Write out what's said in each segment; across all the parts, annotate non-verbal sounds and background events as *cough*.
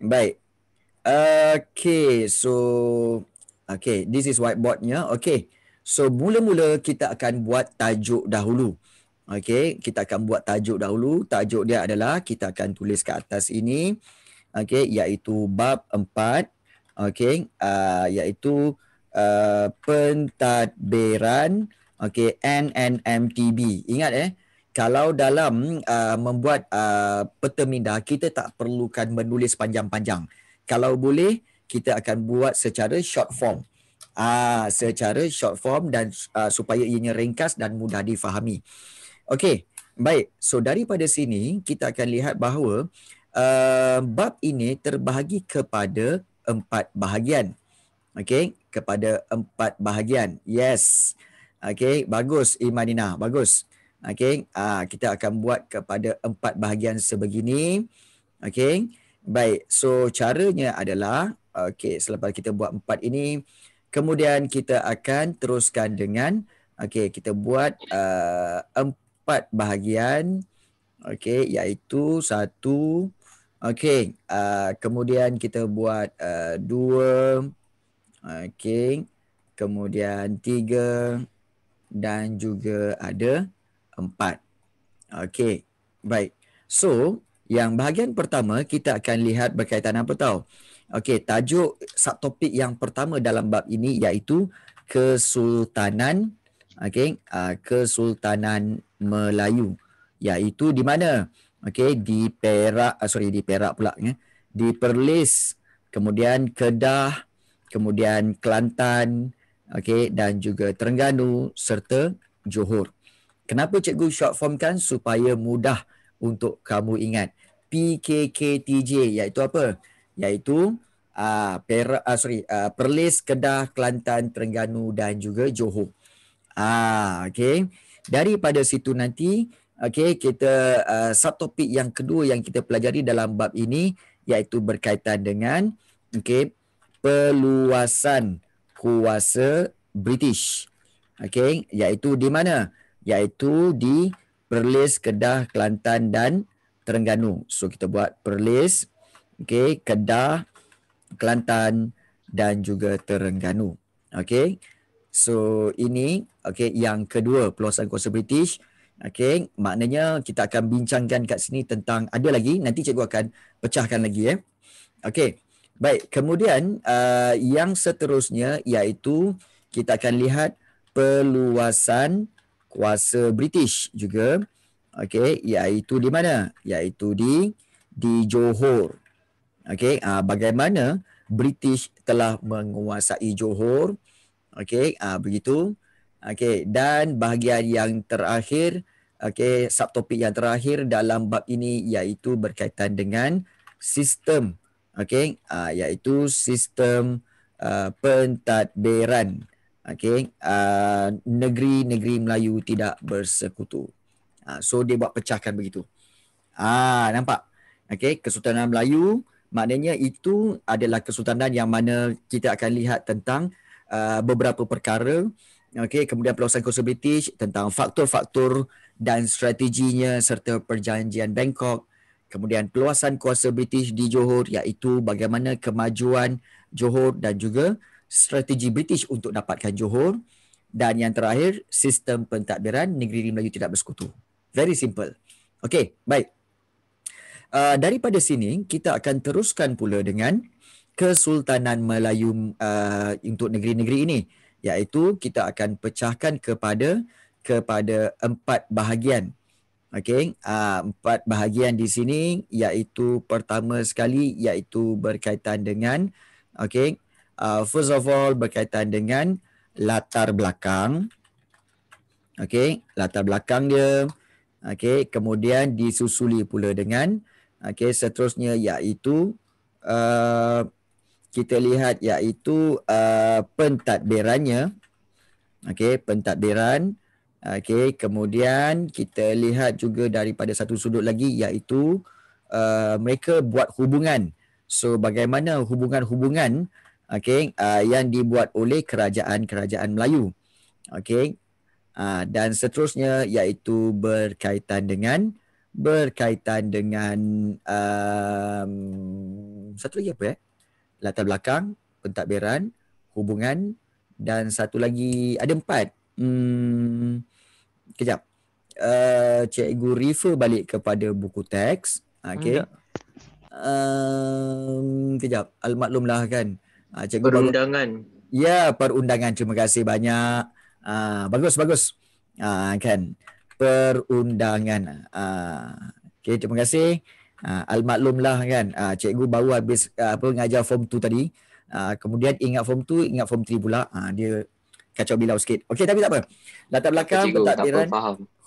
Baik. Okay, so okay, this is whiteboardnya. Okay, so mula-mula kita akan buat tajuk dahulu. Okay, kita akan buat tajuk dahulu. Tajuk dia adalah kita akan tulis ke atas ini. Okay, yaitu bab empat. Okay, uh, yaitu uh, pentadbiran. Okay, NNMTB. Ingat eh, kalau dalam uh, membuat uh, peta minda kita tak perlukan menulis panjang-panjang kalau boleh kita akan buat secara short form uh, secara short form dan uh, supaya ianya ringkas dan mudah difahami okey baik so daripada sini kita akan lihat bahawa uh, bab ini terbahagi kepada empat bahagian okey kepada empat bahagian yes okey bagus imanina bagus Okey, uh, kita akan buat kepada empat bahagian sebegini. Okey. Baik, so caranya adalah okey, selepas kita buat empat ini, kemudian kita akan teruskan dengan okey, kita buat uh, empat bahagian okey, iaitu satu okey, uh, kemudian kita buat uh, dua okey, kemudian tiga dan juga ada empat. Okey, baik. So, yang bahagian pertama kita akan lihat berkaitan apa tahu? Okey, tajuk subtopik yang pertama dalam bab ini iaitu Kesultanan okay, uh, Kesultanan Melayu iaitu di mana? Okey, di Perak, uh, sorry di Perak pula ya. Di Perlis, kemudian Kedah, kemudian Kelantan, okey dan juga Terengganu serta Johor. Kenapa cikgu short form kan Supaya mudah untuk kamu ingat. PKKTJ iaitu apa? Iaitu uh, ah, per, uh, ah, sorry, uh, Perlis, Kedah, Kelantan, Terengganu dan juga Johor. Ah, okay. Daripada situ nanti, okay, kita uh, subtopik yang kedua yang kita pelajari dalam bab ini iaitu berkaitan dengan okay, peluasan kuasa British. Okay, iaitu di mana? iaitu di Perlis, Kedah, Kelantan dan Terengganu. So kita buat Perlis, okay, Kedah, Kelantan dan juga Terengganu. Okay. So ini okay, yang kedua peluasan kuasa British. Okay, maknanya kita akan bincangkan kat sini tentang ada lagi nanti cikgu akan pecahkan lagi ya. Eh. Okay, baik. Kemudian uh, yang seterusnya iaitu kita akan lihat peluasan kuasa British juga. Okey, iaitu di mana? Iaitu di di Johor. Okey, uh, bagaimana British telah menguasai Johor. Okey, uh, begitu. Okey, dan bahagian yang terakhir, okey, subtopik yang terakhir dalam bab ini iaitu berkaitan dengan sistem. Okey, uh, iaitu sistem uh, pentadbiran okay, negeri-negeri uh, Melayu tidak bersekutu. Uh, so dia buat pecahkan begitu. Ah nampak. Okay, Kesultanan Melayu maknanya itu adalah kesultanan yang mana kita akan lihat tentang uh, beberapa perkara. Okay, kemudian peluasan kuasa British tentang faktor-faktor dan strateginya serta perjanjian Bangkok. Kemudian peluasan kuasa British di Johor iaitu bagaimana kemajuan Johor dan juga strategi British untuk dapatkan Johor dan yang terakhir sistem pentadbiran negeri Melayu tidak bersekutu. Very simple. Okey, baik. Uh, daripada sini kita akan teruskan pula dengan Kesultanan Melayu uh, untuk negeri-negeri ini iaitu kita akan pecahkan kepada kepada empat bahagian. Okey, uh, empat bahagian di sini iaitu pertama sekali iaitu berkaitan dengan okey uh, first of all berkaitan dengan latar belakang. Okey, latar belakang dia. Okey, kemudian disusuli pula dengan okey seterusnya iaitu uh, kita lihat iaitu uh, pentadbirannya. Okey, pentadbiran. Okey, kemudian kita lihat juga daripada satu sudut lagi iaitu uh, mereka buat hubungan. So bagaimana hubungan-hubungan okay, uh, yang dibuat oleh kerajaan-kerajaan Melayu. Okay. Uh, dan seterusnya iaitu berkaitan dengan berkaitan dengan um, satu lagi apa ya? Eh? Latar belakang, pentadbiran, hubungan dan satu lagi ada empat. Hmm, kejap. Uh, cikgu refer balik kepada buku teks. Okay. Hmm, ya. Um, kejap. Almaklumlah kan. Ah, cikgu perundangan. Bagus. Ya, perundangan. Terima kasih banyak. Ah, bagus, bagus. Uh, kan. Perundangan. okay, terima kasih. Uh, Al-Maklumlah kan. cikgu baru habis apa, mengajar form 2 tadi. kemudian ingat form 2, ingat form 3 pula. dia kacau bilau sikit. Okay, tapi tak apa. Latar belakang, cikgu,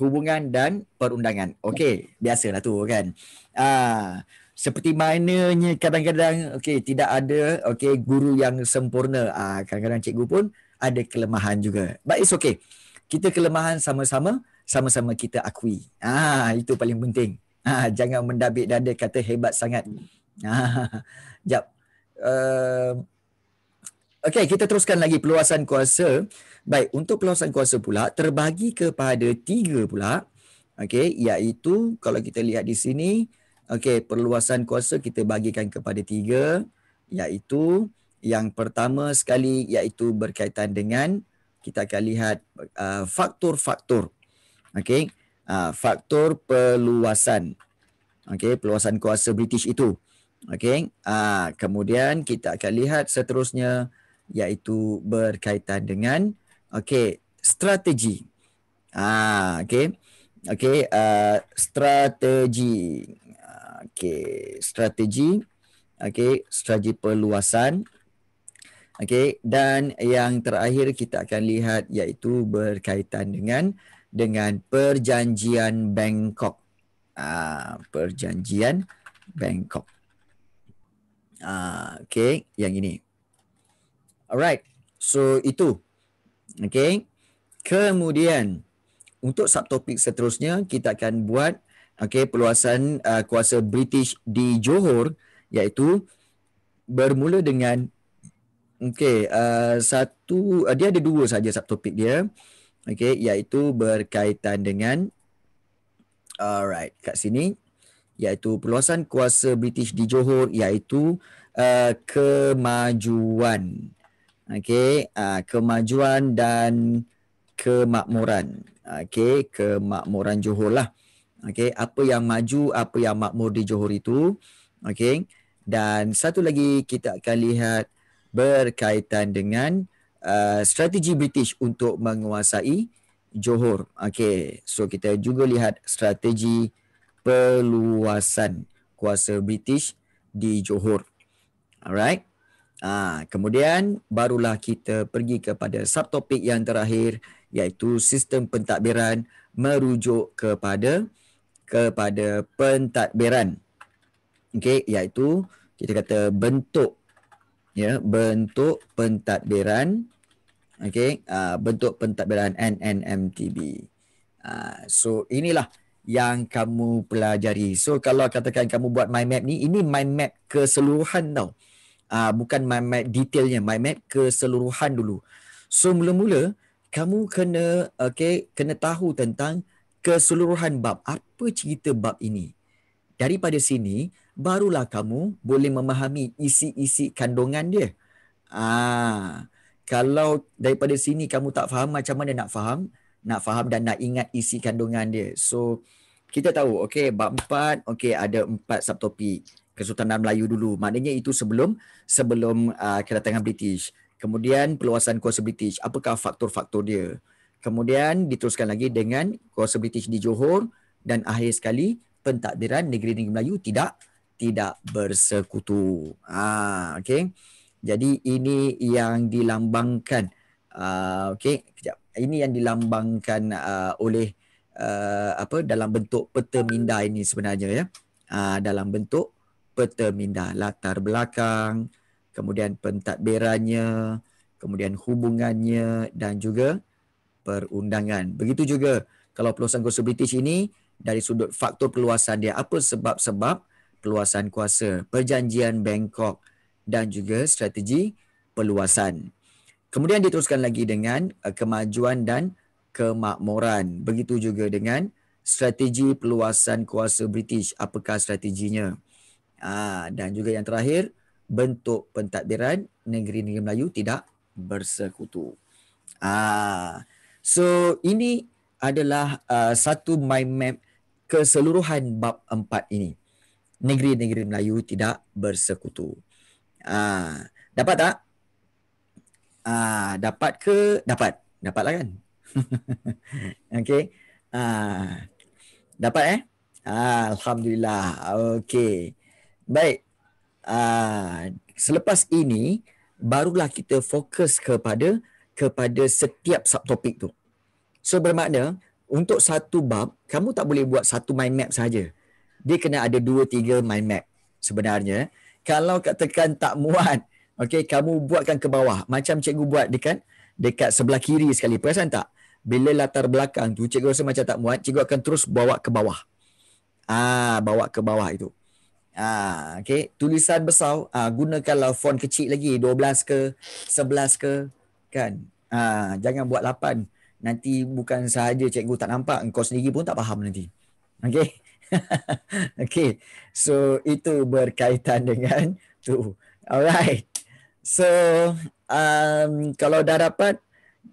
hubungan dan perundangan. Okey, biasalah tu kan. Uh, seperti mananya kadang-kadang okey tidak ada okey guru yang sempurna ah uh, kadang-kadang cikgu pun ada kelemahan juga but it's okay kita kelemahan sama-sama sama-sama kita akui ah itu paling penting ah jangan mendabik dada kata hebat sangat ah jap uh, okey kita teruskan lagi peluasan kuasa baik untuk peluasan kuasa pula terbagi kepada tiga pula okey iaitu kalau kita lihat di sini Okey, perluasan kuasa kita bagikan kepada tiga iaitu yang pertama sekali iaitu berkaitan dengan kita akan lihat uh, faktor-faktor. Okey, uh, faktor perluasan. Okey, perluasan kuasa British itu. Okey, uh, kemudian kita akan lihat seterusnya iaitu berkaitan dengan okey, strategi. Ah, uh, okey. Okey, uh, strategi okay, strategi, okay, strategi perluasan, okay, dan yang terakhir kita akan lihat iaitu berkaitan dengan dengan perjanjian Bangkok, uh, perjanjian Bangkok, uh, ah, okay, yang ini. Alright, so itu, okay, kemudian. Untuk subtopik seterusnya kita akan buat Okay, perluasan uh, kuasa British di Johor iaitu bermula dengan okay uh, satu uh, dia ada dua saja subtopik dia okey iaitu berkaitan dengan alright kat sini iaitu perluasan kuasa British di Johor iaitu uh, kemajuan okey uh, kemajuan dan kemakmuran okey kemakmuran Johor lah Okey, apa yang maju, apa yang makmur di Johor itu. Okey. Dan satu lagi kita akan lihat berkaitan dengan uh, strategi British untuk menguasai Johor. Okey. So kita juga lihat strategi peluasan kuasa British di Johor. Alright. Ah, kemudian barulah kita pergi kepada subtopik yang terakhir iaitu sistem pentadbiran merujuk kepada kepada pentadbiran. Okey, iaitu kita kata bentuk ya, bentuk pentadbiran okey, uh, bentuk pentadbiran NNMTB. Uh, ah, so inilah yang kamu pelajari. So kalau katakan kamu buat mind map ni, ini mind map keseluruhan tau. Uh, bukan mind map detailnya, mind map keseluruhan dulu. So mula-mula kamu kena okey, kena tahu tentang keseluruhan bab. Apa cerita bab ini? Daripada sini, barulah kamu boleh memahami isi-isi kandungan dia. Ah, kalau daripada sini kamu tak faham macam mana nak faham, nak faham dan nak ingat isi kandungan dia. So, kita tahu, okay, bab empat, okay, ada empat subtopik. Kesultanan Melayu dulu. Maknanya itu sebelum sebelum uh, kedatangan British. Kemudian perluasan kuasa British. Apakah faktor-faktor dia? Kemudian diteruskan lagi dengan kuasa British di Johor dan akhir sekali pentadbiran negeri-negeri Melayu tidak tidak bersekutu. Ah, ha, okay. Jadi ini yang dilambangkan. Ah, ha, okay. Kejap. Ini yang dilambangkan ah, oleh ah, apa dalam bentuk peta minda ini sebenarnya ya. Ah, dalam bentuk peta minda latar belakang, kemudian pentadbirannya, kemudian hubungannya dan juga perundangan. Begitu juga kalau peluasan kuasa British ini dari sudut faktor peluasan dia apa sebab-sebab peluasan kuasa, perjanjian Bangkok dan juga strategi peluasan. Kemudian diteruskan lagi dengan eh, kemajuan dan kemakmuran. Begitu juga dengan strategi peluasan kuasa British. Apakah strateginya? Ah, dan juga yang terakhir, bentuk pentadbiran negeri-negeri Melayu tidak bersekutu. Ah, So ini adalah uh, satu mind map keseluruhan bab empat ini. Negeri-negeri Melayu tidak bersekutu. Uh, dapat tak? Uh, dapat ke? Dapat. Dapatlah kan? *laughs* okay. Uh, ah, dapat eh? Uh, Alhamdulillah. Okay. Baik. Uh, selepas ini, barulah kita fokus kepada kepada setiap subtopik tu. So bermakna untuk satu bab kamu tak boleh buat satu mind map saja. Dia kena ada dua tiga mind map sebenarnya. Kalau katakan tak muat, *laughs* okay, kamu buatkan ke bawah. Macam cikgu buat dekat dekat sebelah kiri sekali. Perasan tak? Bila latar belakang tu cikgu rasa macam tak muat, cikgu akan terus bawa ke bawah. Ah, bawa ke bawah itu. Ah, okay. Tulisan besar, ah, gunakanlah font kecil lagi. 12 ke, 11 ke kan ha, jangan buat lapan nanti bukan sahaja cikgu tak nampak engkau sendiri pun tak faham nanti okey *laughs* okey so itu berkaitan dengan tu alright so um, kalau dah dapat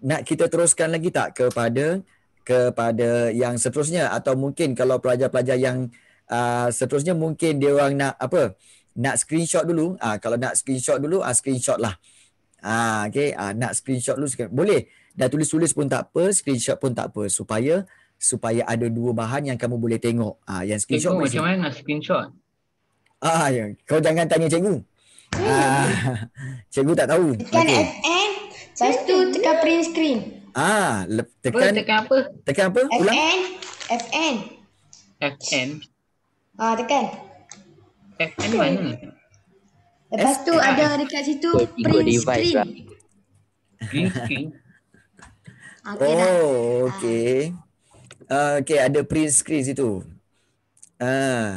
nak kita teruskan lagi tak kepada kepada yang seterusnya atau mungkin kalau pelajar-pelajar yang uh, seterusnya mungkin dia orang nak apa nak screenshot dulu ah uh, kalau nak screenshot dulu ah uh, screenshot lah Ah, okay. Ah, nak screenshot dulu boleh. Dah tulis-tulis pun tak apa, screenshot pun tak apa supaya supaya ada dua bahan yang kamu boleh tengok. Ah, yang screenshot cikgu, macam mana nak screenshot? Ah, ya. Kau jangan tanya cikgu. Ah, *laughs* cikgu tak tahu. Tekan okay. FN, lepas tu tekan print screen. Ah, le- tekan, apa, tekan apa? Tekan apa? Ulang. FN, FN. FN. Ah, tekan. FN mana? Lepas tu ada dekat situ print screen. Lah. Print screen. Okay oh, dah. okay. Uh, okay, ada print screen situ. Ah, uh,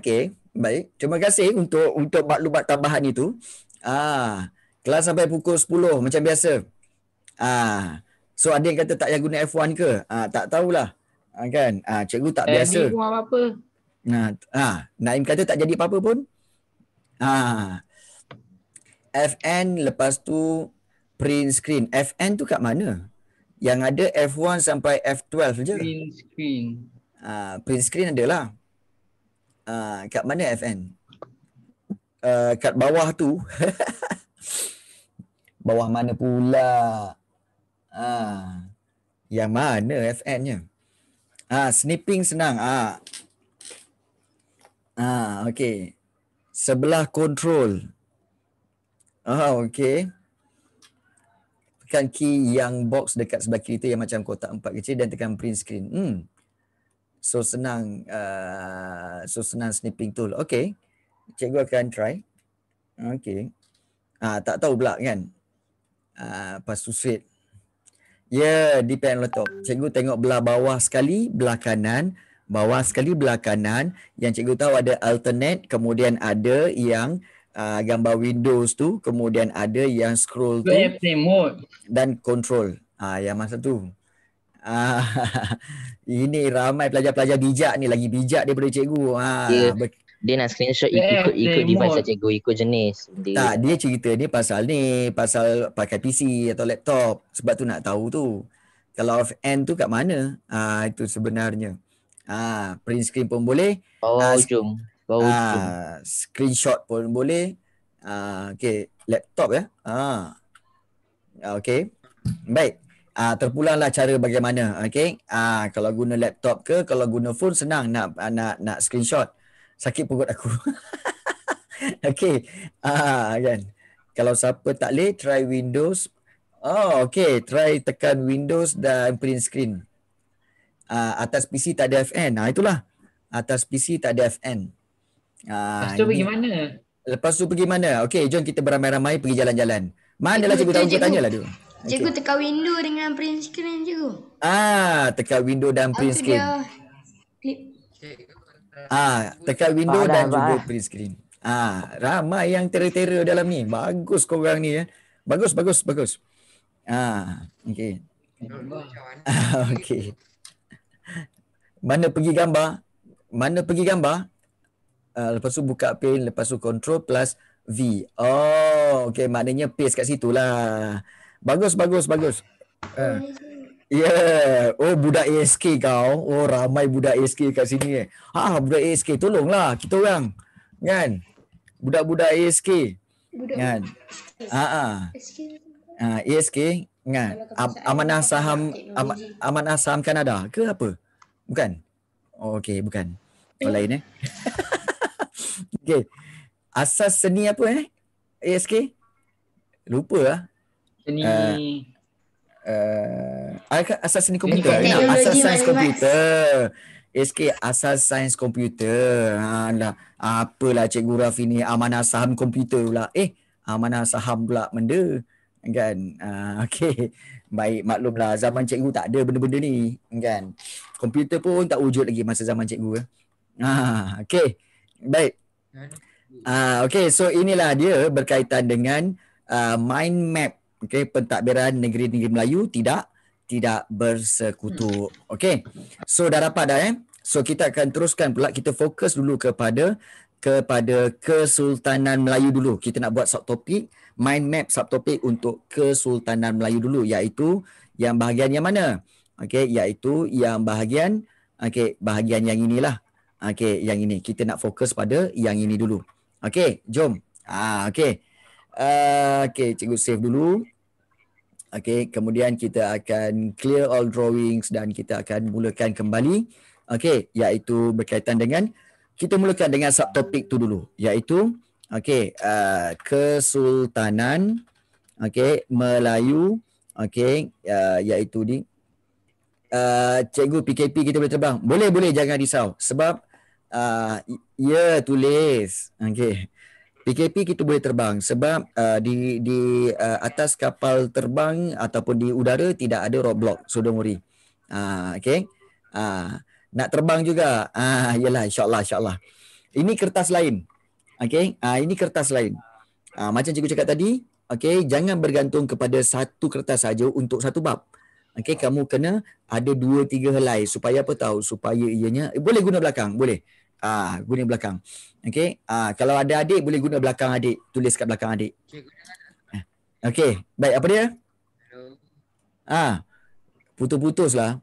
okay, baik. Terima kasih untuk untuk maklumat tambahan itu. Ah, uh, kelas sampai pukul 10 macam biasa. Ah, uh, so ada yang kata tak payah guna F1 ke? Ah, uh, tak tahulah. Uh, kan? Ah, uh, cikgu tak eh, biasa. Eh, apa-apa. Nah, uh, ah, uh, Naim kata tak jadi apa-apa pun. Ha. FN lepas tu print screen. FN tu kat mana? Yang ada F1 sampai F12 je. Print screen. Ha, print screen adalah. Ha, kat mana FN? Uh, ha, kat bawah tu. *laughs* bawah mana pula? Ha. Yang mana FN-nya? Ha, snipping senang. Ah. Ha. Ah, ha, okay sebelah kontrol. Ah, okey. Tekan key yang box dekat sebelah kiri tu yang macam kotak empat kecil dan tekan print screen. Hmm. So senang uh, so senang snipping tool. Okey. Cikgu akan try. Okey. Ah, tak tahu pula kan. Ah, pas tu sweet. Ya, yeah, depend laptop. Cikgu tengok belah bawah sekali, belah kanan bawah sekali belakangan yang cikgu tahu ada alternate kemudian ada yang uh, gambar windows tu kemudian ada yang scroll tu dan control ah uh, yang masa tu uh, *laughs* ini ramai pelajar-pelajar bijak ni lagi bijak daripada cikgu ha uh, ber- dia nak screenshot ikut ikut, ikut device cikgu ikut jenis dia tak dia cerita ni pasal ni pasal pakai PC atau laptop sebab tu nak tahu tu kalau off end tu kat mana ah itu sebenarnya Ah, print screen pun boleh. Bawah ah, ujung. Bawah ah, ujung. screenshot pun boleh. Ah, okay. Laptop ya. Ah. ah. Okay. Baik. Ah, terpulanglah cara bagaimana. Okay. Ah, kalau guna laptop ke, kalau guna phone senang nak nak nak screenshot. Sakit perut aku. *laughs* okay. Ah, kan. Kalau siapa tak leh, try Windows. Oh, okay. Try tekan Windows dan print screen uh, atas PC tak ada FN. Nah itulah. Atas PC tak ada FN. Uh, ah, tu ini. pergi mana? Lepas tu pergi mana? Okey, jom kita beramai-ramai pergi jalan-jalan. Manalah cikgu tahu kau tanyalah dulu. Cikgu lah, okay. tekan window dengan print screen cikgu. Ah, tekan window dan print oh, screen. Ah, tekan window Badan, dan bah. juga print screen. Ah, ramai yang tertera dalam ni. Bagus kau orang ni ya. Eh. Bagus, bagus, bagus. Ah, okey. *laughs* Okey mana pergi gambar mana pergi gambar uh, lepas tu buka pin lepas tu control plus V oh okey maknanya paste kat situ lah bagus bagus bagus uh, ah. Yeah. Oh budak ASK kau. Oh ramai budak ASK kat sini eh. Ha budak ASK tolonglah kita orang. Kan? Budak-budak ASK. Kan? Ha, ha. ah. ASK kan? Amanah saham Amanah saham Kanada ke apa? Bukan? Oh, okay, bukan. Orang lain eh. *laughs* okay. Asas seni apa eh? ASK? Lupa lah. Seni... Uh, Uh, asas seni komputer Teknologi Asas sains komputer SK asas sains komputer ha, lah. Apalah cikgu Raf ini Amanah saham komputer pula Eh amanah saham pula benda kan uh, *laughs* okey baik maklumlah zaman cikgu tak ada benda-benda ni kan komputer pun tak wujud lagi masa zaman cikgu eh. ah okey baik ah uh, okey so inilah dia berkaitan dengan uh, mind map okey pentadbiran negeri-negeri Melayu tidak tidak bersekutu okey so dah dapat dah eh so kita akan teruskan pula kita fokus dulu kepada kepada Kesultanan Melayu dulu kita nak buat subtopik mind map subtopik untuk Kesultanan Melayu dulu iaitu yang bahagian yang mana? Okey, iaitu yang bahagian okey, bahagian yang inilah. Okey, yang ini kita nak fokus pada yang ini dulu. Okey, jom. Ah, okey. Uh, okey, cikgu save dulu. Okey, kemudian kita akan clear all drawings dan kita akan mulakan kembali. Okey, iaitu berkaitan dengan kita mulakan dengan subtopik tu dulu, iaitu okey uh, kesultanan okey Melayu okey uh, iaitu di uh, cikgu PKP kita boleh terbang boleh boleh jangan risau sebab uh, ya tulis okey PKP kita boleh terbang sebab uh, di di uh, atas kapal terbang ataupun di udara tidak ada roadblock so don't worry uh, ah, okey uh, nak terbang juga ah uh, yalah insyaallah insyaallah ini kertas lain Okay, uh, ini kertas lain. Uh, macam cikgu cakap tadi, Okay, jangan bergantung kepada satu kertas saja untuk satu bab. Okay, kamu kena ada dua tiga helai supaya apa tahu? Supaya ianya eh, boleh guna belakang, boleh. Ah, uh, guna belakang. Okay, uh, kalau ada adik boleh guna belakang adik, tulis kat belakang adik. Eh, okay, baik apa dia? Ah, putus-putus lah.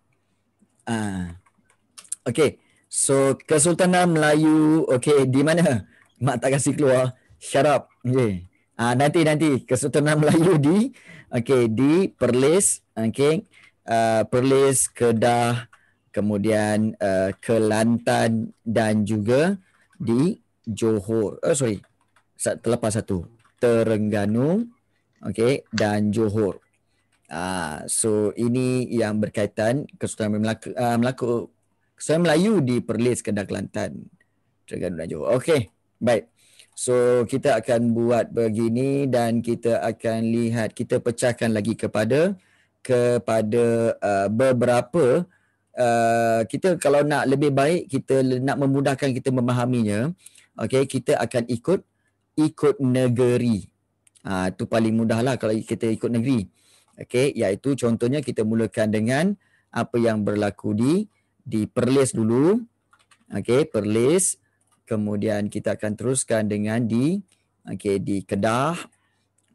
Ah, okay. So Kesultanan Melayu, okay di mana? Uh, mak tak kasi keluar shut up okey ah uh, nanti nanti kesultanan *laughs* melayu di okey di perlis okey uh, ah, perlis kedah kemudian uh, kelantan dan juga di johor oh sorry terlepas satu terengganu okey dan johor Uh, so ini yang berkaitan Kesultanan Melaka, uh, Melaka Kesultanan Melayu di Perlis, Kedah, Kelantan Terengganu dan Johor Okey Baik. So kita akan buat begini dan kita akan lihat kita pecahkan lagi kepada kepada uh, beberapa uh, kita kalau nak lebih baik kita nak memudahkan kita memahaminya. Okey, kita akan ikut ikut negeri. Ah uh, tu paling mudahlah kalau kita ikut negeri. Okey, iaitu contohnya kita mulakan dengan apa yang berlaku di di Perlis dulu. Okey, Perlis kemudian kita akan teruskan dengan di okey di Kedah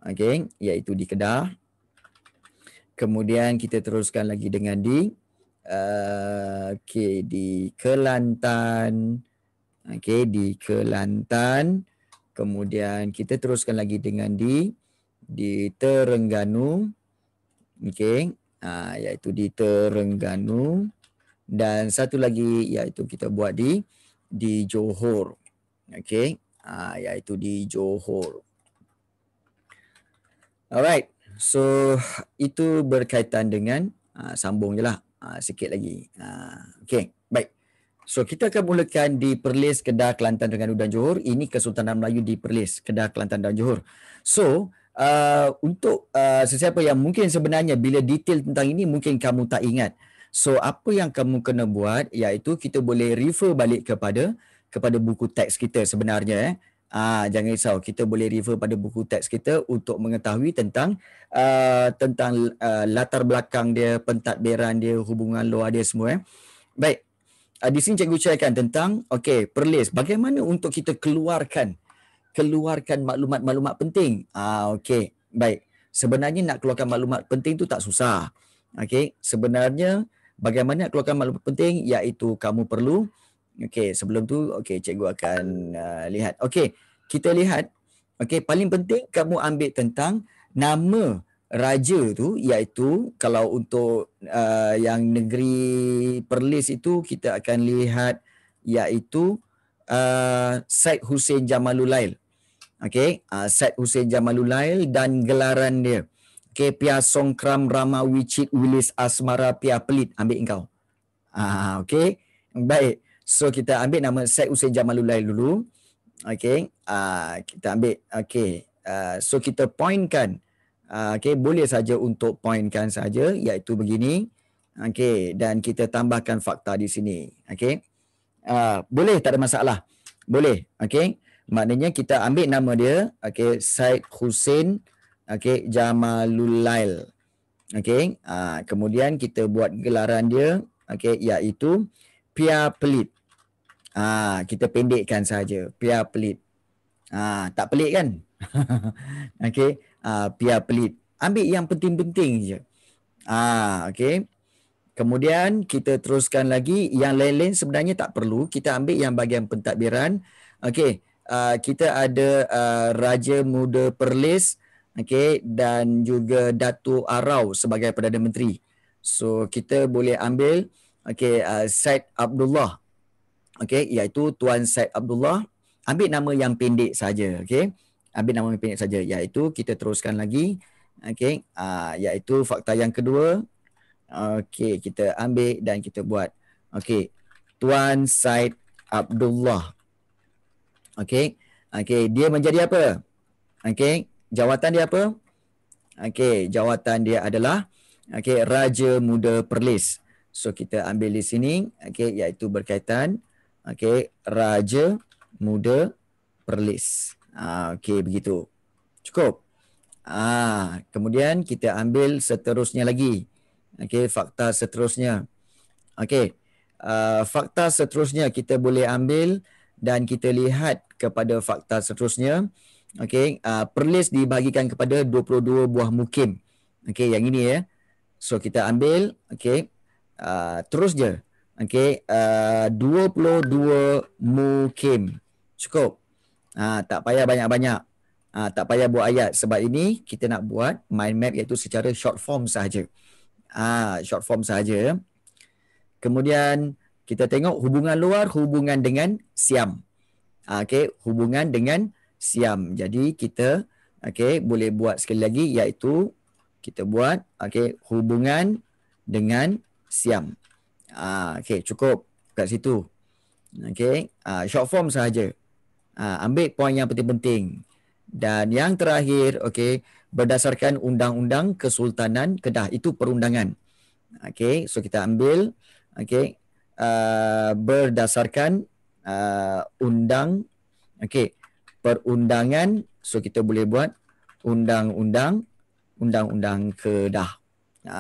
okey iaitu di Kedah kemudian kita teruskan lagi dengan di uh, okey di Kelantan okey di Kelantan kemudian kita teruskan lagi dengan di di Terengganu okey uh, iaitu di Terengganu dan satu lagi iaitu kita buat di di Johor. Okay. Ha, iaitu di Johor. Alright. So, itu berkaitan dengan ha, sambung je lah. Ha, sikit lagi. Ha, okay. Baik. So, kita akan mulakan di Perlis, Kedah, Kelantan, Terengganu dan Johor. Ini Kesultanan Melayu di Perlis, Kedah, Kelantan dan Johor. So, uh, untuk uh, sesiapa yang mungkin sebenarnya bila detail tentang ini mungkin kamu tak ingat. So apa yang kamu kena buat iaitu kita boleh refer balik kepada kepada buku teks kita sebenarnya eh. Ah jangan risau kita boleh refer pada buku teks kita untuk mengetahui tentang uh, tentang uh, latar belakang dia, pentadbiran dia, hubungan luar dia semua eh. Baik. Uh, di sini cikgu ceritakan tentang okey, perlis bagaimana untuk kita keluarkan keluarkan maklumat-maklumat penting. Ah okey, baik. Sebenarnya nak keluarkan maklumat penting tu tak susah. Okey, sebenarnya bagaimana keluarkan maklumat penting iaitu kamu perlu okey sebelum tu okey cikgu akan uh, lihat okey kita lihat okey paling penting kamu ambil tentang nama raja tu iaitu kalau untuk uh, yang negeri Perlis itu kita akan lihat iaitu uh, Said Hussein Jamalulail okey uh, Said Hussein Jamalulail dan gelaran dia ke pia songkram rama wicit wilis asmara pia pelit ambil engkau. Ah okey. Baik. So kita ambil nama Said Hussein Jamalulail dulu. Okey. Ah kita ambil okey. Uh, so kita pointkan uh, okey boleh saja untuk pointkan saja iaitu begini. Okey dan kita tambahkan fakta di sini. Okey. uh, boleh tak ada masalah. Boleh. Okey. Maknanya kita ambil nama dia okey Said Hussein okey Jamalul Lail. Okey, ah, kemudian kita buat gelaran dia okey iaitu Pia Pelit. Aa, ah, kita pendekkan saja Pia Pelit. Aa, ah, tak pelit kan? *laughs* okey, Pia Pelit. Ambil yang penting-penting je. Ah, okey. Kemudian kita teruskan lagi yang lain-lain sebenarnya tak perlu. Kita ambil yang bahagian pentadbiran. Okey, uh, kita ada uh, Raja Muda Perlis, okay, dan juga Datu Arau sebagai Perdana Menteri. So kita boleh ambil okay, uh, Syed Abdullah okay, iaitu Tuan Syed Abdullah. Ambil nama yang pendek saja, okay? ambil nama yang pendek saja iaitu kita teruskan lagi okay, uh, iaitu fakta yang kedua. Okay, kita ambil dan kita buat. Okay, Tuan Syed Abdullah. Okay, okay, dia menjadi apa? Okay, jawatan dia apa? Okey, jawatan dia adalah okey Raja Muda Perlis. So kita ambil di sini okey iaitu berkaitan okey Raja Muda Perlis. Ah okey begitu. Cukup. Ah kemudian kita ambil seterusnya lagi. Okey fakta seterusnya. Okey. Uh, fakta seterusnya kita boleh ambil dan kita lihat kepada fakta seterusnya okey uh, perlis dibahagikan kepada 22 buah mukim okey yang ini ya so kita ambil okey uh, terus je okey uh, 22 mukim cukup uh, tak payah banyak-banyak uh, tak payah buat ayat sebab ini kita nak buat mind map iaitu secara short form sahaja ah uh, short form sahaja kemudian kita tengok hubungan luar hubungan dengan siam uh, ah, okey hubungan dengan siam. Jadi kita okey boleh buat sekali lagi iaitu kita buat okey hubungan dengan siam. Ah okey cukup kat situ. Okey, ah short form sahaja. Ah ambil poin yang penting-penting. Dan yang terakhir okey berdasarkan undang-undang Kesultanan Kedah itu perundangan. Okey, so kita ambil okey uh, ah, berdasarkan uh, undang okey perundangan so kita boleh buat undang-undang undang-undang kedah ha,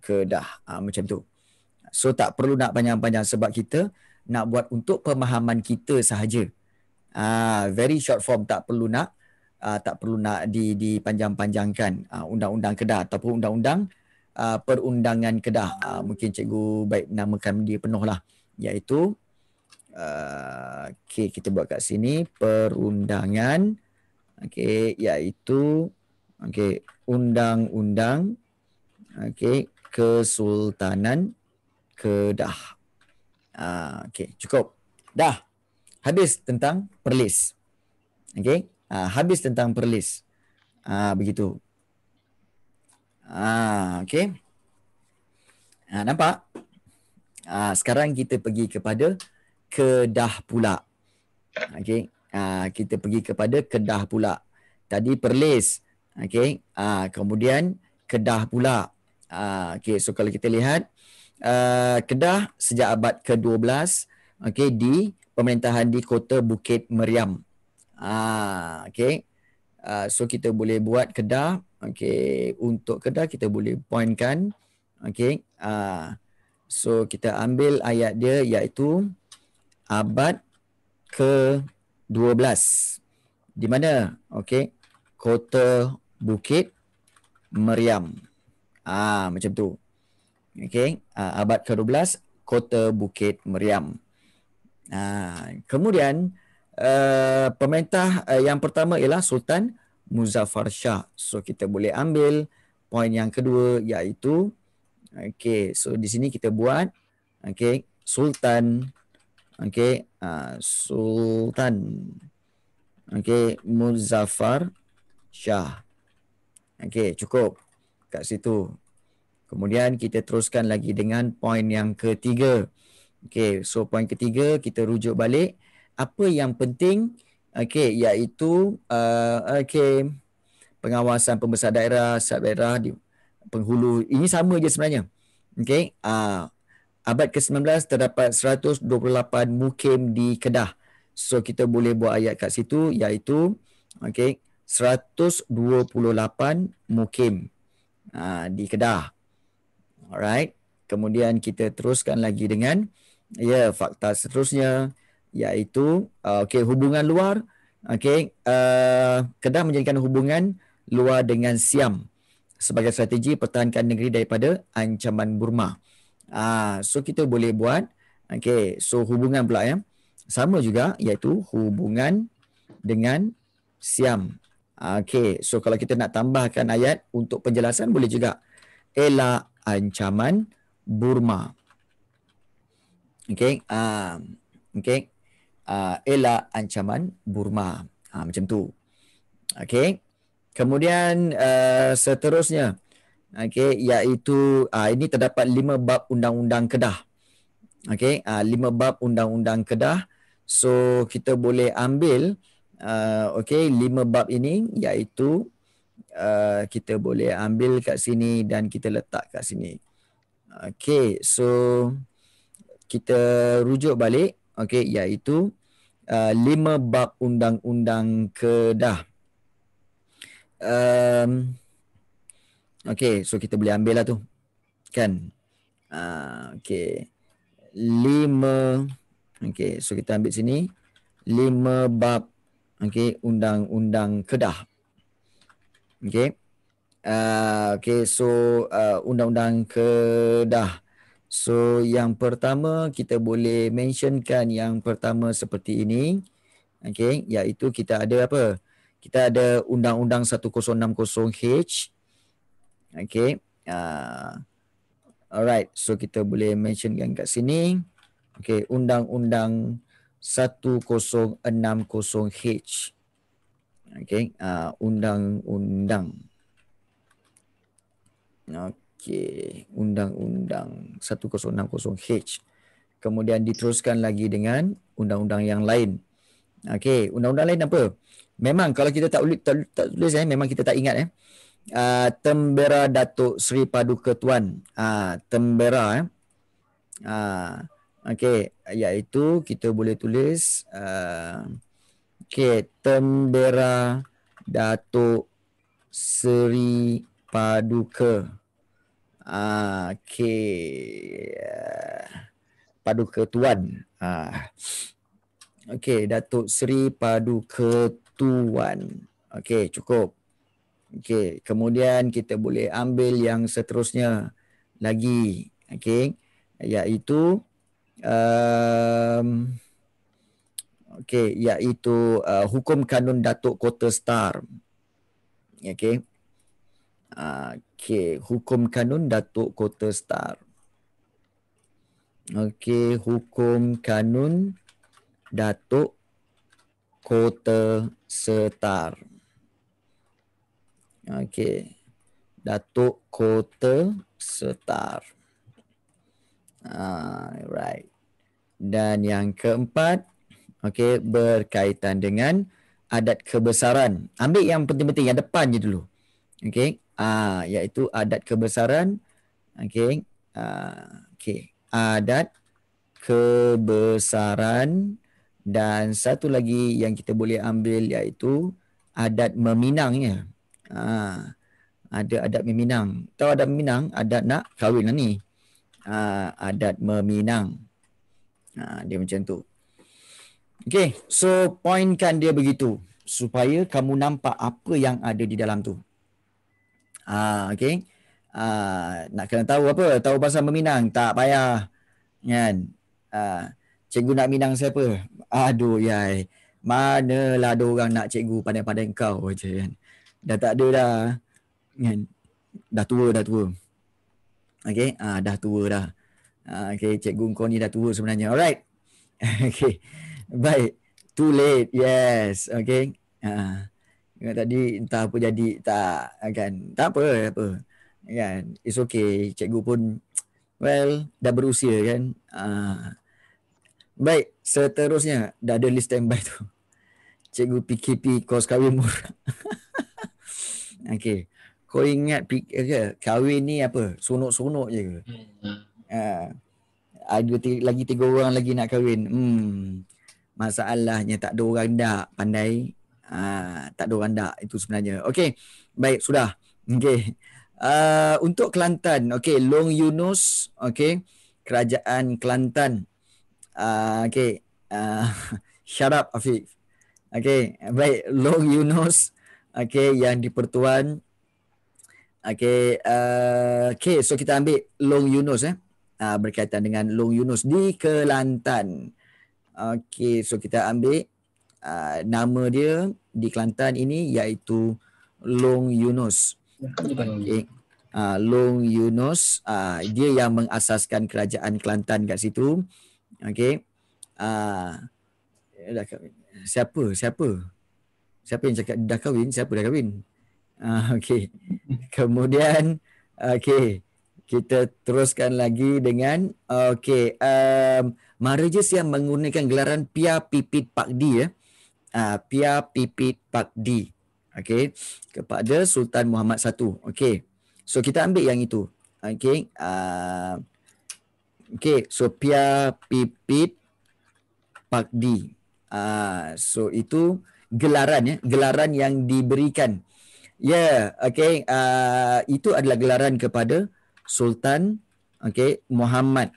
kedah ha, macam tu so tak perlu nak panjang-panjang sebab kita nak buat untuk pemahaman kita sahaja ha, very short form tak perlu nak ha, tak perlu nak di dipanjang-panjangkan ha, undang-undang kedah ataupun undang-undang ha, perundangan kedah ha, mungkin cikgu baik namakan dia penuh lah iaitu Ah, okay, kita buat kat sini perundangan okey iaitu okey undang-undang okey kesultanan Kedah. Uh, okey cukup. Dah. Habis tentang Perlis. Okey. Uh, habis tentang Perlis. Ah begitu. Ah okey. Ah nampak? Ah sekarang kita pergi kepada Kedah pula. Okey. Uh, kita pergi kepada Kedah pula. Tadi Perlis. Okey. Uh, kemudian Kedah pula. Uh, Okey. So kalau kita lihat. Uh, Kedah sejak abad ke-12 okay, di pemerintahan di kota Bukit Meriam. uh, okay. Uh, so kita boleh buat Kedah. Okay. Untuk Kedah kita boleh pointkan. Okay. uh, so kita ambil ayat dia iaitu abad ke-12 di mana okey kota bukit meriam ah macam tu okey ah, abad ke-12 kota bukit meriam ah kemudian uh, pemerintah uh, yang pertama ialah sultan muzaffar shah so kita boleh ambil poin yang kedua iaitu okey so di sini kita buat okey sultan Okey, uh, Sultan. Okey, Muzaffar Shah. Okey, cukup kat situ. Kemudian kita teruskan lagi dengan poin yang ketiga. Okey, so poin ketiga kita rujuk balik apa yang penting okey iaitu uh, okey pengawasan pembesar daerah, sub daerah di penghulu ini sama je sebenarnya. Okey, uh, Abad ke-19 terdapat 128 mukim di Kedah. So kita boleh buat ayat kat situ iaitu okey 128 mukim uh, di Kedah. Alright. Kemudian kita teruskan lagi dengan ya yeah, fakta seterusnya iaitu uh, okey hubungan luar okey uh, Kedah menjadikan hubungan luar dengan Siam sebagai strategi pertahankan negeri daripada ancaman Burma. Ah, so kita boleh buat okey, so hubungan pula ya. Sama juga iaitu hubungan dengan siam. Okey, so kalau kita nak tambahkan ayat untuk penjelasan boleh juga. Ela ancaman Burma. Okey, ah okey. Uh, ah, ela ancaman Burma. Ha, macam tu. Okey. Kemudian uh, seterusnya okey iaitu uh, ini terdapat lima bab undang-undang Kedah okey uh, lima bab undang-undang Kedah so kita boleh ambil uh, okey lima bab ini iaitu uh, kita boleh ambil kat sini dan kita letak kat sini okey so kita rujuk balik okey iaitu Uh, lima bab undang-undang Kedah. Um, Okay, so kita boleh ambil lah tu. Kan? Uh, ah, okay. Lima. Okay, so kita ambil sini. Lima bab. Okay, undang-undang Kedah. Okay. Uh, ah, okay, so uh, undang-undang Kedah. So yang pertama kita boleh mentionkan yang pertama seperti ini. Okay, iaitu kita ada apa? Kita ada undang-undang 1060H. Okay. Uh, alright. So kita boleh mentionkan kat sini. Okay. Undang-undang 1060H. Okay. Uh, undang-undang. Okay. Undang-undang 1060H. Kemudian diteruskan lagi dengan undang-undang yang lain. Okay. Undang-undang lain apa? Memang kalau kita tak tulis, tak tulis eh, memang kita tak ingat eh uh, Tembera Datuk Sri Paduka Tuan. Uh, tembera eh. Uh, ah, okay, iaitu kita boleh tulis uh, okay, Tembera Datuk Sri Paduka. Uh, okay. Paduka Tuan. Uh, okay, Datuk Sri Paduka Tuan. Okay, cukup. Okey, kemudian kita boleh ambil yang seterusnya lagi. Okey, iaitu um, okey, iaitu uh, hukum kanun Datuk Kota Star. Okey. okey, hukum kanun Datuk Kota Star. Okey, hukum kanun Datuk Kota Star. Okey. Datuk Kota Setar. Ah, right. Dan yang keempat, okey berkaitan dengan adat kebesaran. Ambil yang penting-penting yang depan je dulu. Okey. Ah uh, iaitu adat kebesaran. Okey. Ah okey. Adat kebesaran dan satu lagi yang kita boleh ambil iaitu adat meminang ya ha, ada adat meminang. Tahu adat meminang, adat nak kahwin lah ni. Ha, adat meminang. Ha, dia macam tu. Okay, so pointkan dia begitu. Supaya kamu nampak apa yang ada di dalam tu. Ha, okay. Ha, nak kena tahu apa? Tahu pasal meminang? Tak payah. Kan? Ha, cikgu nak minang siapa? Aduh, yai. Manalah ada orang nak cikgu pandai-pandai kau je kan dah tak ada dah kan dah tua dah tua okey ah dah tua dah ah okey cikgu kau ni dah tua sebenarnya alright *laughs* okey baik too late yes okey ah Ingat tadi entah apa jadi tak ah, kan tak apa apa kan it's okay cikgu pun well dah berusia kan ah baik seterusnya dah ada list standby tu *laughs* cikgu PKP kos kawin murah *laughs* Okey. Kau ingat eh, ke, kahwin ni apa? Sonok-sonok je. Ha. Hmm. Uh, ah. ada ah, lagi tiga orang lagi nak kahwin. Hmm. Masalahnya tak ada orang dak pandai. uh, tak ada orang dak itu sebenarnya. Okey. Baik, sudah. Okey. Uh, untuk Kelantan, okey, Long Yunus, okey. Kerajaan Kelantan. Uh, okey. Uh, *laughs* shut up Afif. Okey, baik Long Yunus okay, yang dipertuan. Okay, uh, okay, so kita ambil Long Yunus eh. Uh, berkaitan dengan Long Yunus di Kelantan. Okay, so kita ambil uh, nama dia di Kelantan ini iaitu Long Yunus. Okay. Uh, Long Yunus, uh, dia yang mengasaskan kerajaan Kelantan kat situ. Okay. Uh, siapa? Siapa? siapa yang cakap dah kahwin siapa dah kahwin uh, *laughs* okey kemudian okey kita teruskan lagi dengan okey um, marriages yang menggunakan gelaran pia pipit pakdi ya uh, pia pipit pakdi okey kepada sultan Muhammad I okey so kita ambil yang itu okey uh, okey so pia pipit pakdi uh, so itu gelaran ya gelaran yang diberikan ya yeah, okey uh, itu adalah gelaran kepada sultan okey Muhammad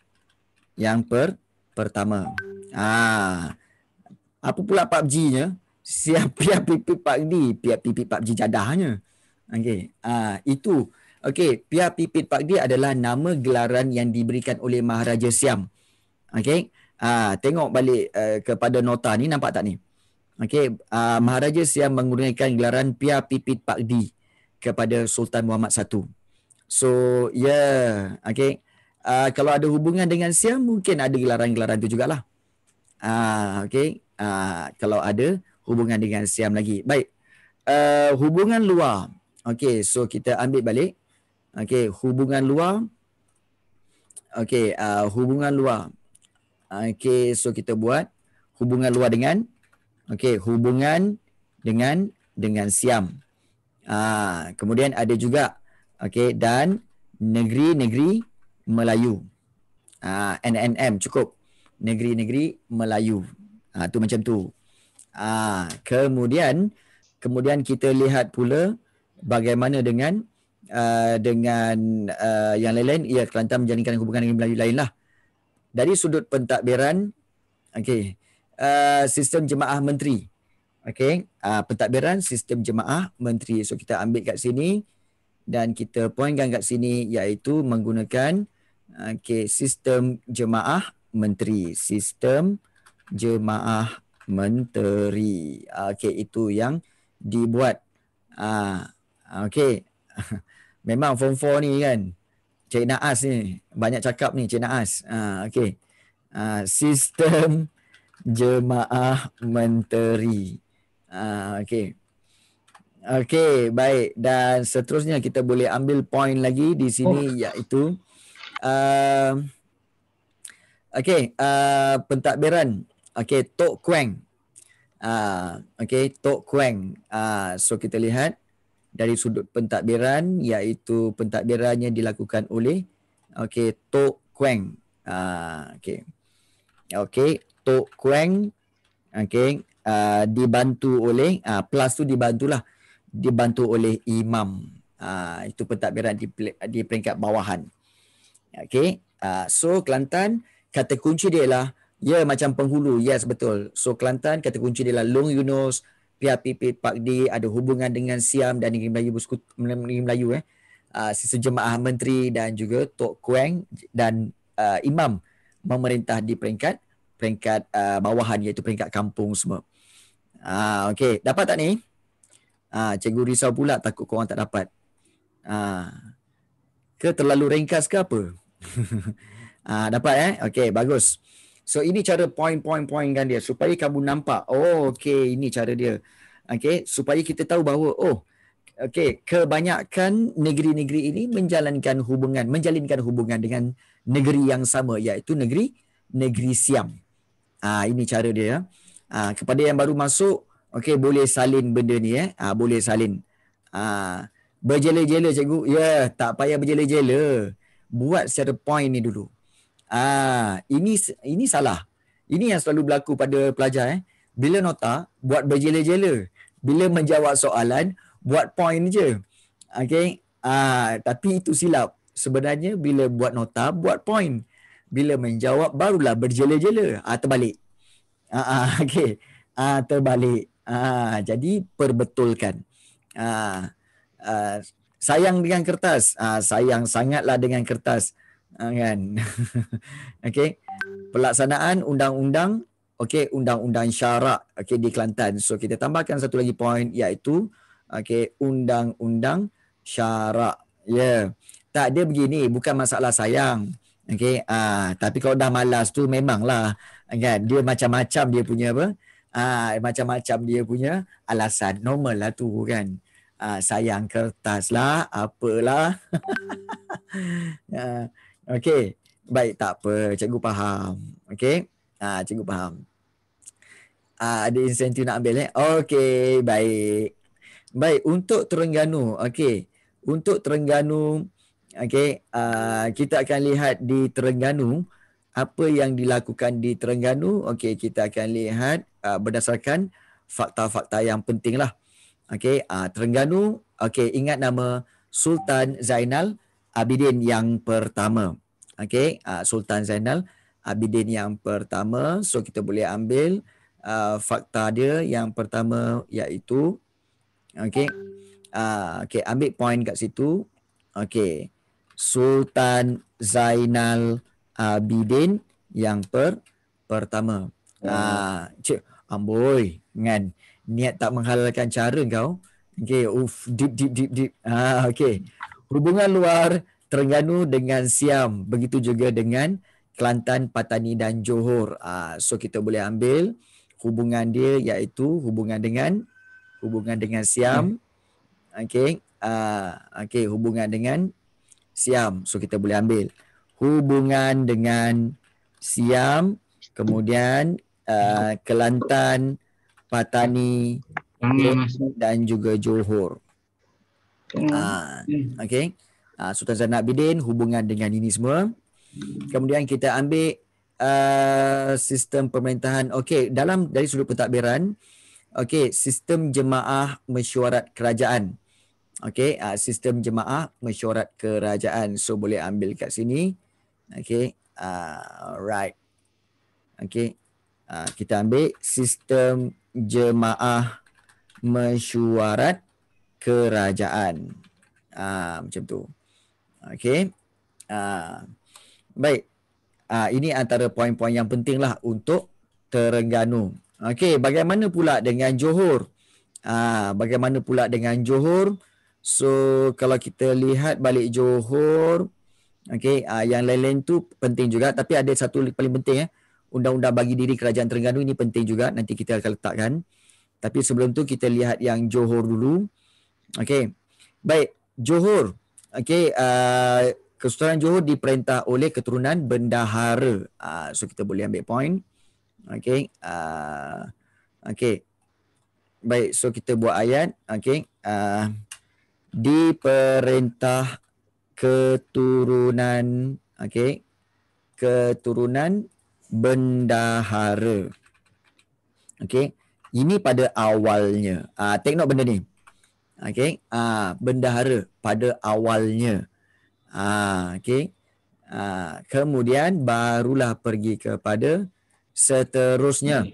yang per pertama ah apa pula PUBG nya siap piap *laughs* pipi Pak D piap pipi Ji jadahnya okey ah itu okey piap pipi Pak D adalah nama gelaran yang diberikan oleh Maharaja Siam okey ah tengok balik uh, kepada nota ni nampak tak ni Okey, uh, ah, Maharaja Siam menggunakan gelaran Pia Pipit Pakdi kepada Sultan Muhammad I. So, yeah, okey. Uh, kalau ada hubungan dengan Siam, mungkin ada gelaran-gelaran itu jugalah. Uh, okey, uh, kalau ada hubungan dengan Siam lagi. Baik, uh, hubungan luar. Okey, so kita ambil balik. Okey, hubungan luar. Okey, uh, hubungan luar. Okey, so kita buat hubungan luar dengan Okey, hubungan dengan dengan Siam. Aa, ah, kemudian ada juga okey dan negeri-negeri Melayu. Aa, ah, NNM cukup. Negeri-negeri Melayu. Ah tu macam tu. Aa, ah, kemudian kemudian kita lihat pula bagaimana dengan Uh, dengan uh, yang lain-lain ya Kelantan menjalinkan hubungan dengan Melayu lainlah dari sudut pentadbiran okey uh, sistem jemaah menteri. Okey, uh, pentadbiran sistem jemaah menteri. So kita ambil kat sini dan kita poinkan kat sini iaitu menggunakan okey sistem jemaah menteri, sistem jemaah menteri. Okey, itu yang dibuat. Ah, uh, okey. *laughs* Memang form 4 ni kan. Cik Naas ni banyak cakap ni Cik Naas. uh, okey. uh, sistem jemaah menteri. Ah, ha, okay. Okay, baik. Dan seterusnya kita boleh ambil poin lagi di sini oh. iaitu uh, um, Okay, uh, pentadbiran. Okay, Tok Kueng. Ah, ha, uh, okay, Tok Kueng. Ah, ha, uh, so kita lihat dari sudut pentadbiran iaitu pentadbirannya dilakukan oleh okay, Tok Kueng. Ah, uh, okay. Okay, Tok Kueng okay, uh, dibantu oleh uh, plus tu dibantulah dibantu oleh imam uh, itu pentadbiran di, di peringkat bawahan okay. uh, so Kelantan kata kunci dia lah, ya yeah, macam penghulu yes betul so Kelantan kata kunci dia lah Long Yunus PRPP Pak D ada hubungan dengan Siam dan Negeri Melayu Bersekut Negeri Melayu eh uh, jemaah menteri dan juga Tok Kueng dan uh, imam memerintah di peringkat peringkat uh, bawahan iaitu peringkat kampung semua. Ah uh, okey, dapat tak ni? Ah uh, cikgu risau pula takut kau orang tak dapat. uh, ke terlalu ringkas ke apa? uh, *laughs* dapat eh? Okey, bagus. So ini cara point-point-point kan dia supaya kamu nampak. Oh okey, ini cara dia. Okey, supaya kita tahu bahawa oh okey, kebanyakan negeri-negeri ini menjalankan hubungan, menjalinkan hubungan dengan negeri yang sama iaitu negeri negeri Siam. Ha, ini cara dia. Ha, kepada yang baru masuk, okay, boleh salin benda ni. Eh. Ha, boleh salin. Ha, berjela-jela cikgu. Ya, yeah, tak payah berjela-jela. Buat secara point ni dulu. Ha, ini ini salah. Ini yang selalu berlaku pada pelajar. Eh. Bila nota, buat berjela-jela. Bila menjawab soalan, buat point je. Okay. Ha, tapi itu silap. Sebenarnya bila buat nota, buat point bila menjawab barulah berjela-jela uh, terbalik uh, ah, ah, uh, *laughs* okay uh, terbalik uh, jadi perbetulkan uh, uh, sayang dengan kertas uh, sayang sangatlah dengan kertas uh, kan *laughs* okay pelaksanaan undang-undang okay undang-undang syarak okay di Kelantan so kita tambahkan satu lagi point iaitu okay undang-undang syarak ya yeah. tak ada begini bukan masalah sayang Okay, ah tapi kalau dah malas tu memanglah kan dia macam-macam dia punya apa? Ah macam-macam dia punya alasan normal lah tu kan. Ah sayang kertas lah, apalah. uh, *laughs* ah, okay, baik tak apa, cikgu faham. Okay, ah uh, cikgu faham. Ah ada insentif nak ambil eh? Okay, baik. Baik, untuk Terengganu, okay. Untuk Terengganu, Okay, uh, kita akan lihat di Terengganu apa yang dilakukan di Terengganu. Okay, kita akan lihat uh, berdasarkan fakta-fakta yang penting lah. Okay, uh, Terengganu. Okay, ingat nama Sultan Zainal Abidin yang pertama. Okay, uh, Sultan Zainal Abidin yang pertama. So kita boleh ambil uh, fakta dia yang pertama iaitu okay. Uh, okay, ambil point kat situ. Okay. Sultan Zainal Abidin yang per pertama. Hmm. cik amboi ngan niat tak menghalalkan cara kau. Okey, uf deep deep deep deep. Ah, okey. Hubungan luar Terengganu dengan Siam, begitu juga dengan Kelantan, Patani dan Johor. Ah, so kita boleh ambil hubungan dia iaitu hubungan dengan hubungan dengan Siam. Hmm. Okey. Ah, okey, hubungan dengan Siam. So kita boleh ambil hubungan dengan Siam, kemudian uh, Kelantan, Patani hmm. dan juga Johor. Hmm. Uh, okay. Uh, Sultan Zainal Abidin hubungan dengan ini semua. Kemudian kita ambil uh, sistem pemerintahan. Okey, dalam dari sudut pentadbiran, okey, sistem jemaah mesyuarat kerajaan. Okey, uh, sistem jemaah mesyuarat kerajaan. So boleh ambil kat sini. Okey. Alright. Ah, uh, Okey. Uh, kita ambil sistem jemaah mesyuarat kerajaan. uh, macam tu. Okey. uh, baik. uh, ini antara poin-poin yang penting lah untuk Terengganu. Okey, bagaimana pula dengan Johor? uh, bagaimana pula dengan Johor? So kalau kita lihat balik Johor okay, uh, yang lain-lain tu penting juga tapi ada satu paling penting eh undang-undang bagi diri kerajaan Terengganu ini penting juga nanti kita akan letakkan. Tapi sebelum tu kita lihat yang Johor dulu. okay. Baik, Johor. okay, uh, ah, Kesultanan Johor diperintah oleh keturunan bendahara. Uh, so kita boleh ambil point. okay, Uh, okey. Baik, so kita buat ayat. okay. Uh, di perintah keturunan okey keturunan bendahara okey ini pada awalnya ah uh, tengok benda ni okey ah uh, bendahara pada awalnya ah uh, okey ah uh, kemudian barulah pergi kepada seterusnya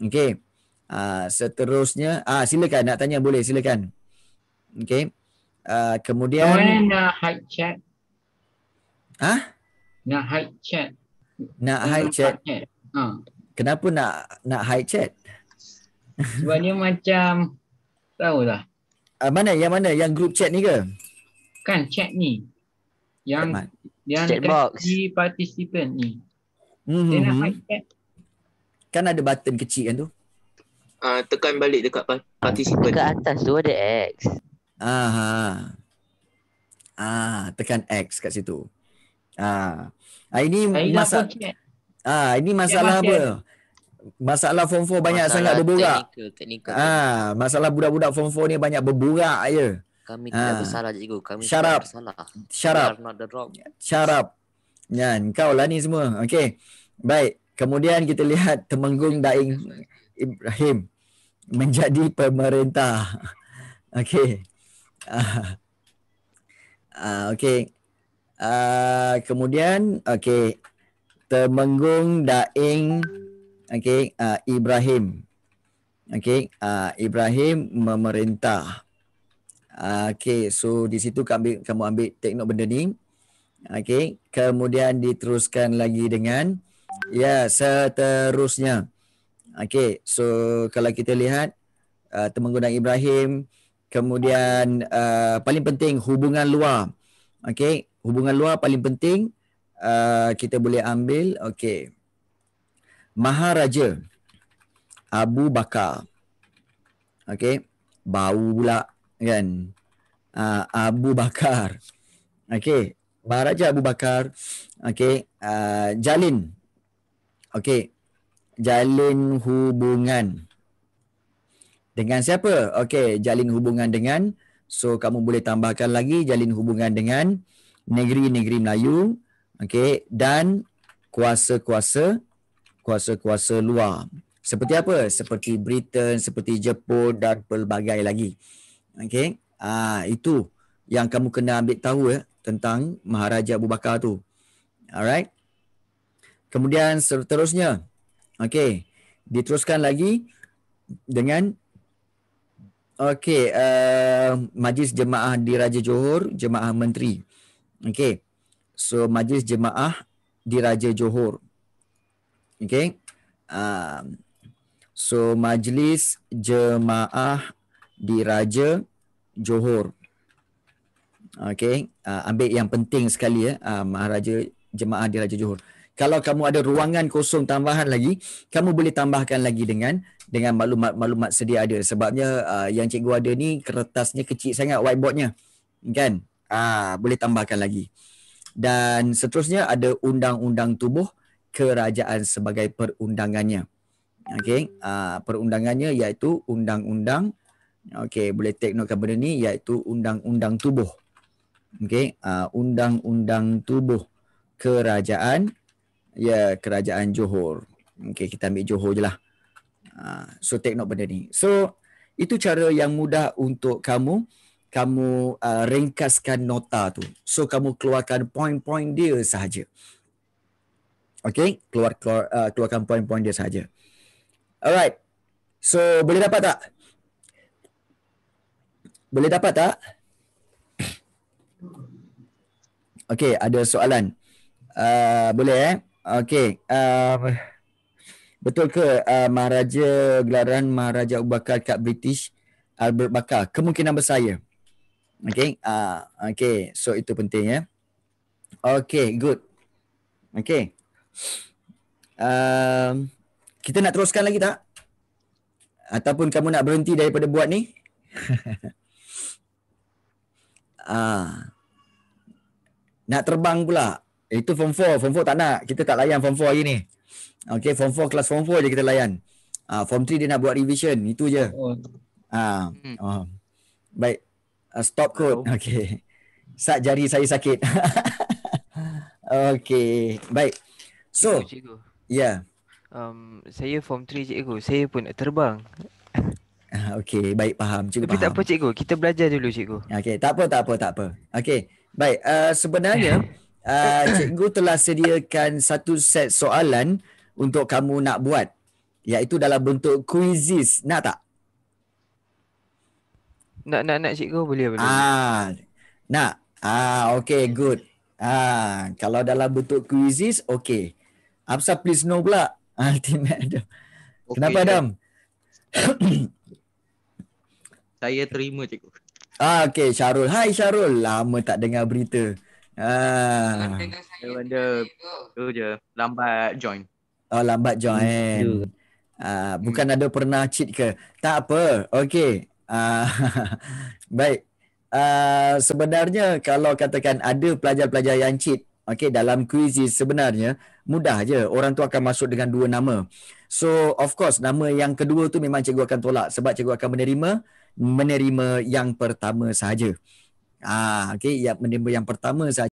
okey ah uh, seterusnya ah uh, silakan nak tanya boleh silakan okey Ah, kemudian Kau nak hide chat Ha? Nak hide chat Nak hide chat, chat. Ha. Kenapa nak nak hide chat? Sebab macam Tahu tak? uh, ah, Mana yang mana yang group chat ni ke? Kan chat ni Yang Teman. Yang kasi participant ni mm-hmm. Dia hmm, nak hmm. hide chat Kan ada button kecil kan tu? Uh, tekan balik dekat participant Dekat atas tu ada X Ah, Ah, tekan X kat situ. Ah. ah ini masalah. Ah, ini masalah apa? Masalah form 4 banyak masalah sangat berburak. Ah, masalah budak-budak form 4 ni banyak berburak aja. Ya. Kami tidak ah. bersalah cikgu. Kami Shut tidak up. bersalah. Shut up. Not kau lah ni semua. Okey. Baik. Kemudian kita lihat Temenggung Daing Ibrahim menjadi pemerintah. *laughs* Okey uh, *laughs* okay. Uh, kemudian, okay. Temenggung Daing okay, uh, Ibrahim. Okay, uh, Ibrahim memerintah. Uh, okay, so di situ kamu ambil, kamu ambil teknik benda ni. Okay, kemudian diteruskan lagi dengan ya seterusnya. Okay, so kalau kita lihat uh, Temenggung Daeng Ibrahim kemudian uh, paling penting hubungan luar okey hubungan luar paling penting uh, kita boleh ambil okey maharaja abu bakar okey bau pula kan uh, abu bakar okey maharaja abu bakar okey uh, jalin okey jalin hubungan dengan siapa? Okey, jalin hubungan dengan so kamu boleh tambahkan lagi jalin hubungan dengan negeri-negeri Melayu, okey, dan kuasa-kuasa kuasa-kuasa luar. Seperti apa? Seperti Britain, seperti Jepun dan pelbagai lagi. Okey. Ah, itu yang kamu kena ambil tahu ya tentang Maharaja Abu Bakar tu. Alright. Kemudian seterusnya. Okey. Diteruskan lagi dengan Okey, uh, Majlis Jemaah Diraja Johor, Jemaah Menteri. Okey. So Majlis Jemaah Diraja Johor. Okey. Uh, so Majlis Jemaah Diraja Johor. Okey, uh, ambil yang penting sekali ya, uh, Maharaja Jemaah Diraja Johor. Uh, kalau kamu ada ruangan kosong tambahan lagi kamu boleh tambahkan lagi dengan dengan maklumat-maklumat sedia ada sebabnya uh, yang cikgu ada ni kertasnya kecil sangat whiteboardnya kan ah uh, boleh tambahkan lagi dan seterusnya ada undang-undang tubuh kerajaan sebagai perundangannya okey uh, ah, perundangannya iaitu undang-undang okey boleh take note benda ni iaitu undang-undang tubuh okey uh, ah, undang-undang tubuh kerajaan ya kerajaan Johor. Okey kita ambil Johor je lah. Ha, so take note benda ni. So itu cara yang mudah untuk kamu kamu uh, ringkaskan nota tu. So kamu keluarkan point-point dia sahaja. Okay, keluar, keluar uh, keluarkan point-point dia sahaja. Alright, so boleh dapat tak? Boleh dapat tak? Okay, ada soalan. Uh, boleh eh? Okey, um, betul ke uh, Maharaja gelaran Maharaja Abu Bakar kat British Albert Bakar? Kemungkinan besar ya. Okey, uh, okey, so itu penting ya. Okey, good. Okey. Um, kita nak teruskan lagi tak? Ataupun kamu nak berhenti daripada buat ni? uh, *laughs* nak terbang pula. Itu form 4. Form 4 tak nak. Kita tak layan form 4 hari ni. Okay, form 4, kelas form 4 je kita layan. Uh, form 3 dia nak buat revision. Itu je. Oh. Uh, oh. Baik. Uh, stop code. Oh. Okay. Sat jari saya sakit. *laughs* okay. Baik. So. Cikgu. cikgu. Ya. Yeah. Um, saya form 3 cikgu. Saya pun nak terbang. *laughs* okay. Baik faham. Cikgu Tapi faham. tak apa cikgu. Kita belajar dulu cikgu. Okay. Tak apa, tak apa, tak apa. Okay. Baik. Uh, sebenarnya... *laughs* uh, *clears throat* cikgu telah sediakan satu set soalan untuk kamu nak buat iaitu dalam bentuk kuisis, nak tak nak nak nak cikgu boleh boleh ah nak ah okay good ah kalau dalam bentuk kuisis, okay. apa please no pula *laughs* ultimate Adam. Okay, kenapa Adam saya terima cikgu ah okey Syarul hai Syarul lama tak dengar berita Ah. Benda tu je lambat join. Oh lambat join. Ah, hmm. Ah, bukan hmm. ada pernah cheat ke? Tak apa. Okey. Ah. *laughs* Baik. Ah, sebenarnya kalau katakan ada pelajar-pelajar yang cheat, okey dalam kuis sebenarnya mudah je. Orang tu akan masuk dengan dua nama. So of course nama yang kedua tu memang cikgu akan tolak sebab cikgu akan menerima menerima yang pertama sahaja. Ah, okay, ya menerima yang pertama saja.